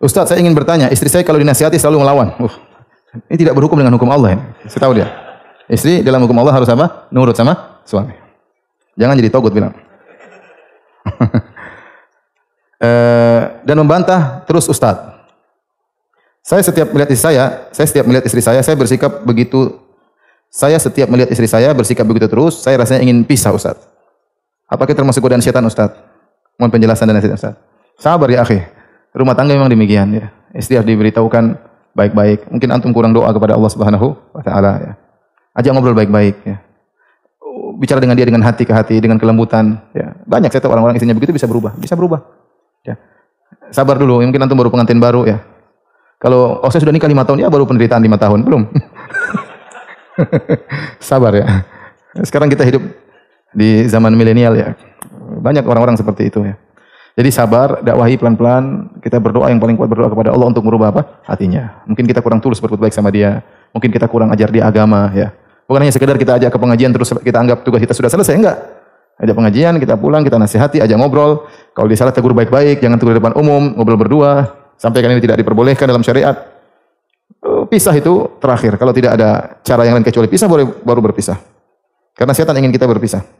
Ustaz, saya ingin bertanya, istri saya kalau dinasihati selalu melawan. Uh, ini tidak berhukum dengan hukum Allah. Ya. Saya tahu dia. Istri dalam hukum Allah harus apa? Nurut sama suami. Jangan jadi togut bilang. e, dan membantah terus Ustaz. Saya setiap melihat istri saya, saya setiap melihat istri saya, saya bersikap begitu saya setiap melihat istri saya bersikap begitu terus, saya rasanya ingin pisah Ustaz. Apakah termasuk godaan setan Ustaz? Mohon penjelasan dan nasihat Ustaz. Sabar ya akhi. Rumah tangga memang demikian ya. Istri harus diberitahukan baik-baik. Mungkin antum kurang doa kepada Allah Subhanahu wa taala ya. Ajak ngobrol baik-baik ya. Bicara dengan dia dengan hati ke hati, dengan kelembutan ya. Banyak saya tahu orang-orang istrinya begitu bisa berubah, bisa berubah. Ya. Sabar dulu, ya, mungkin antum baru pengantin baru ya. Kalau oh saya sudah nikah lima tahun ya baru penderitaan lima tahun belum. Sabar ya. Sekarang kita hidup di zaman milenial ya. Banyak orang-orang seperti itu ya. Jadi sabar, dakwahi pelan-pelan, kita berdoa yang paling kuat berdoa kepada Allah untuk merubah apa? Hatinya. Mungkin kita kurang tulus berbuat baik sama dia, mungkin kita kurang ajar dia agama ya. Bukan hanya sekedar kita ajak ke pengajian terus kita anggap tugas kita sudah selesai, enggak. Ajak pengajian, kita pulang, kita nasihati, ajak ngobrol. Kalau dia salah tegur baik-baik, jangan tegur di depan umum, ngobrol berdua. Sampaikan ini tidak diperbolehkan dalam syariat. Eh, pisah itu terakhir. Kalau tidak ada cara yang lain kecuali pisah, boleh baru berpisah. Karena setan ingin kita berpisah.